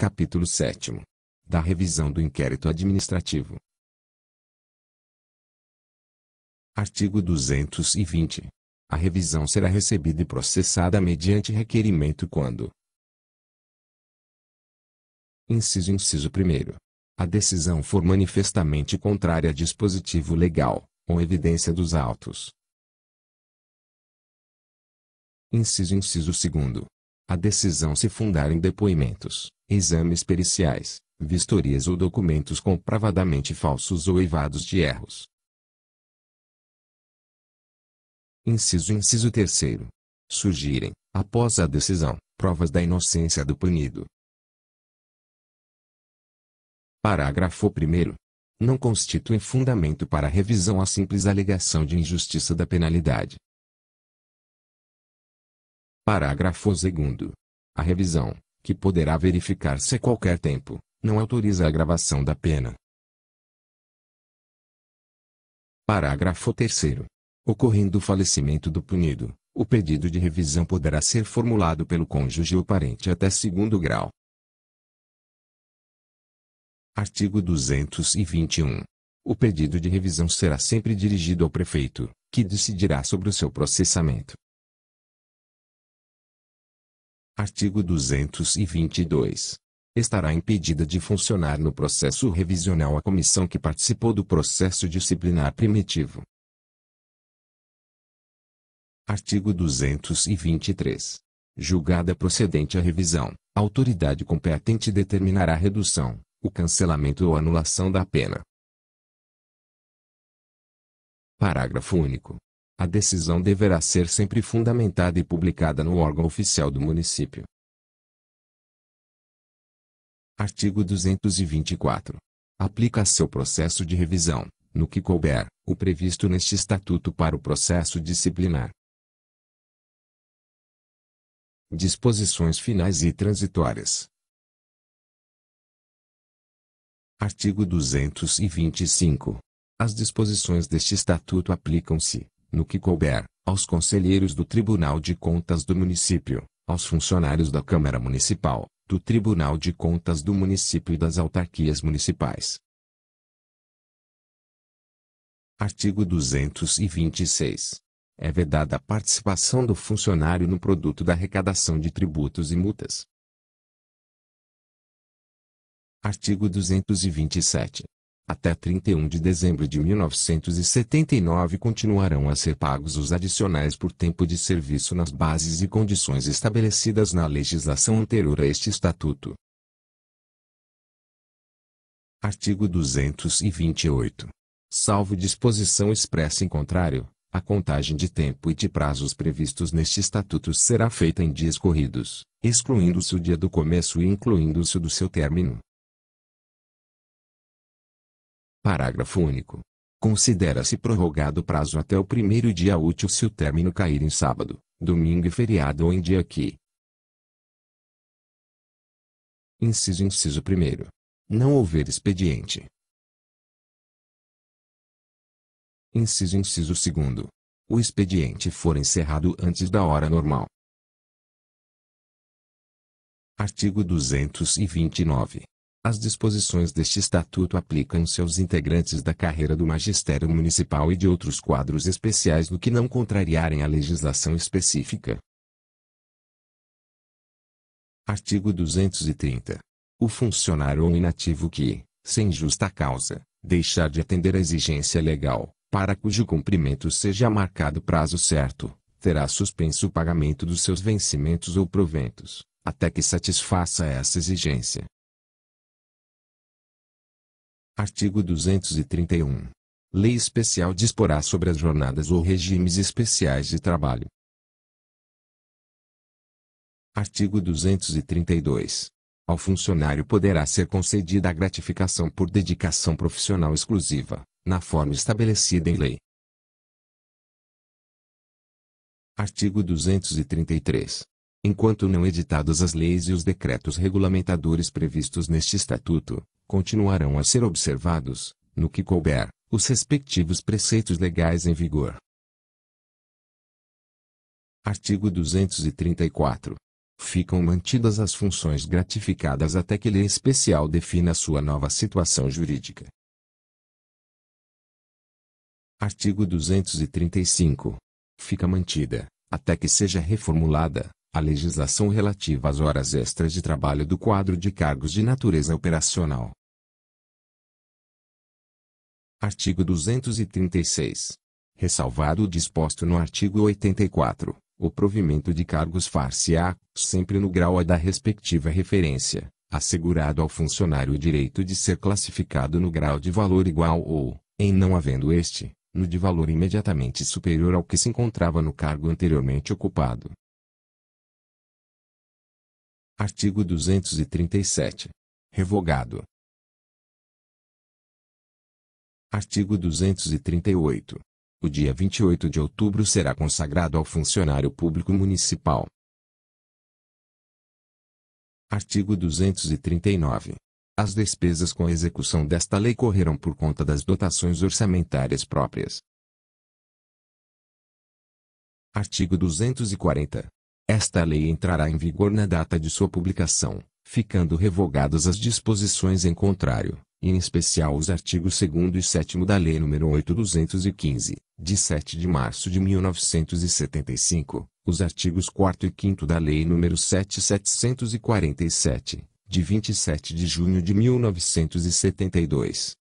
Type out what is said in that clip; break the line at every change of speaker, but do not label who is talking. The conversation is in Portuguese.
Capítulo 7 Da revisão do inquérito administrativo. Artigo 220. A revisão será recebida e processada mediante requerimento quando Inciso inciso primeiro. A decisão for manifestamente contrária a dispositivo legal, ou evidência dos autos. Inciso inciso segundo a decisão se fundar em depoimentos, exames periciais, vistorias ou documentos comprovadamente falsos ou eivados de erros. Inciso Inciso terceiro. Surgirem, após a decisão, provas da inocência do punido. Parágrafo 1 Não constitui fundamento para revisão a simples alegação de injustiça da penalidade, Parágrafo 2. A revisão, que poderá verificar-se a qualquer tempo, não autoriza a agravação da pena. Parágrafo 3. Ocorrendo o falecimento do punido, o pedido de revisão poderá ser formulado pelo cônjuge ou parente até segundo grau. Artigo 221. O pedido de revisão será sempre dirigido ao prefeito, que decidirá sobre o seu processamento. Artigo 222. Estará impedida de funcionar no processo revisional a comissão que participou do processo disciplinar primitivo. Artigo 223. Julgada procedente a revisão, a autoridade competente determinará a redução, o cancelamento ou anulação da pena. Parágrafo único. A decisão deverá ser sempre fundamentada e publicada no órgão oficial do município. Artigo 224. Aplica-se ao processo de revisão, no que couber, o previsto neste Estatuto para o processo disciplinar. Disposições finais e transitórias. Artigo 225. As disposições deste Estatuto aplicam-se, no que couber, aos conselheiros do Tribunal de Contas do Município, aos funcionários da Câmara Municipal, do Tribunal de Contas do Município e das autarquias municipais. Artigo 226. É vedada a participação do funcionário no produto da arrecadação de tributos e multas. Artigo 227 até 31 de dezembro de 1979 continuarão a ser pagos os adicionais por tempo de serviço nas bases e condições estabelecidas na legislação anterior a este estatuto. Artigo 228. Salvo disposição expressa em contrário, a contagem de tempo e de prazos previstos neste estatuto será feita em dias corridos, excluindo-se o dia do começo e incluindo-se o do seu término Parágrafo único. Considera-se prorrogado o prazo até o primeiro dia útil se o término cair em sábado, domingo e feriado ou em dia que. Inciso inciso primeiro. Não houver expediente. Inciso inciso segundo. O expediente for encerrado antes da hora normal. Artigo 229. As disposições deste estatuto aplicam-se aos integrantes da carreira do magistério municipal e de outros quadros especiais no que não contrariarem a legislação específica. Artigo 230. O funcionário ou inativo que, sem justa causa, deixar de atender a exigência legal, para cujo cumprimento seja marcado prazo certo, terá suspenso o pagamento dos seus vencimentos ou proventos, até que satisfaça essa exigência. Artigo 231. Lei especial disporá sobre as jornadas ou regimes especiais de trabalho. Artigo 232. Ao funcionário poderá ser concedida a gratificação por dedicação profissional exclusiva, na forma estabelecida em lei. Artigo 233 enquanto não editadas as leis e os decretos regulamentadores previstos neste Estatuto, continuarão a ser observados, no que couber, os respectivos preceitos legais em vigor. Artigo 234. Ficam mantidas as funções gratificadas até que lei especial defina sua nova situação jurídica. Artigo 235. Fica mantida, até que seja reformulada, a legislação relativa às horas extras de trabalho do quadro de cargos de natureza operacional. Artigo 236. Ressalvado o disposto no artigo 84, o provimento de cargos far-se-á, sempre no grau a da respectiva referência, assegurado ao funcionário o direito de ser classificado no grau de valor igual ou, em não havendo este, no de valor imediatamente superior ao que se encontrava no cargo anteriormente ocupado. Artigo 237. Revogado. Artigo 238. O dia 28 de outubro será consagrado ao funcionário público municipal. Artigo 239. As despesas com a execução desta lei correrão por conta das dotações orçamentárias próprias. Artigo 240. Esta lei entrará em vigor na data de sua publicação, ficando revogadas as disposições em contrário, em especial os artigos 2 e 7 da Lei nº 8215, de 7 de março de 1975, os artigos 4 e 5 da Lei nº 7747, de 27 de junho de 1972,